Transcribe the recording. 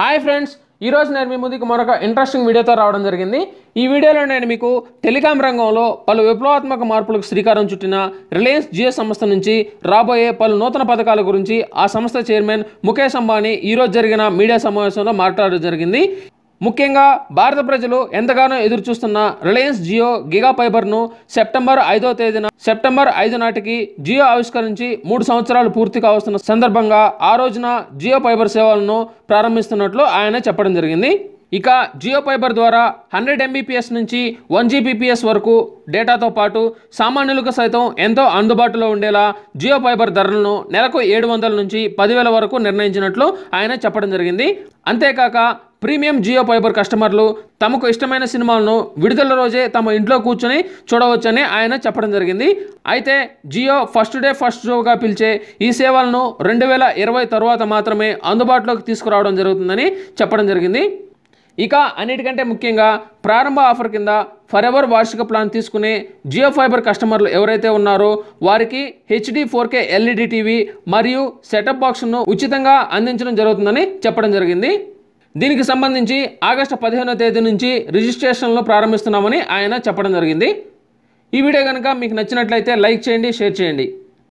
hi friends ఈరోజు నేను మీ ముందుకు మరొక ఇంట్రెస్టింగ్ వీడియోతో రావడం జరిగింది ఈ వీడియోలో నేను మీకు టెలికాం రంగంలో పలు విప్లవాత్మక మార్పులకు శ్రీకారం చుట్టిన రిలయన్స్ జియో సంస్థ నుంచి రాబోయే పలు నూతన పథకాల గురించి ఆ సంస్థ చైర్మన్ ముఖేష్ అంబానీ ఈరోజు జరిగిన మీడియా సమావేశంలో మాట్లాడడం జరిగింది ముఖ్యంగా భారత ప్రజలు ఎంతగానో ఎదురు చూస్తున్న రిలయన్స్ జియో గిగా ఫైబర్ను సెప్టెంబర్ ఐదో తేదీన సెప్టెంబర్ ఐదు నాటికి జియో ఆవిష్కరించి మూడు సంవత్సరాలు పూర్తి కావస్తున్న సందర్భంగా ఆ రోజున జియో ఫైబర్ సేవలను ప్రారంభిస్తున్నట్లు ఆయన చెప్పడం జరిగింది ఇక జియో ఫైబర్ ద్వారా హండ్రెడ్ ఎంబీపీఎస్ నుంచి వన్ జీబీపీఎస్ వరకు డేటాతో పాటు సామాన్యులకు సైతం ఎంతో అందుబాటులో ఉండేలా జియో ఫైబర్ ధరలను నెలకు ఏడు వందల నుంచి పదివేల వరకు నిర్ణయించినట్లు ఆయన చెప్పడం జరిగింది అంతేకాక ప్రీమియం జియో ఫైబర్ కస్టమర్లు తమకు ఇష్టమైన సినిమాలను విడుదల రోజే తమ ఇంట్లో కూర్చొని చూడవచ్చని ఆయన చెప్పడం జరిగింది అయితే జియో ఫస్ట్ డే ఫస్ట్ షోగా పిలిచే ఈ సేవలను రెండు వేల ఇరవై తర్వాత మాత్రమే అందుబాటులోకి తీసుకురావడం జరుగుతుందని చెప్పడం జరిగింది ఇక అన్నిటికంటే ముఖ్యంగా ప్రారంభ ఆఫర్ కింద ఫర్ ఎవర్ వార్షిక ప్లాన్ తీసుకుని జియో ఫైబర్ కస్టమర్లు ఎవరైతే ఉన్నారో వారికి HD four K LED TV మరియు సెటప్ బాక్స్ను ఉచితంగా అందించడం జరుగుతుందని చెప్పడం జరిగింది దీనికి సంబంధించి ఆగస్టు పదిహేనో తేదీ నుంచి రిజిస్ట్రేషన్లు ప్రారంభిస్తున్నామని ఆయన చెప్పడం జరిగింది ఈ వీడియో కనుక మీకు నచ్చినట్లయితే లైక్ చేయండి షేర్ చేయండి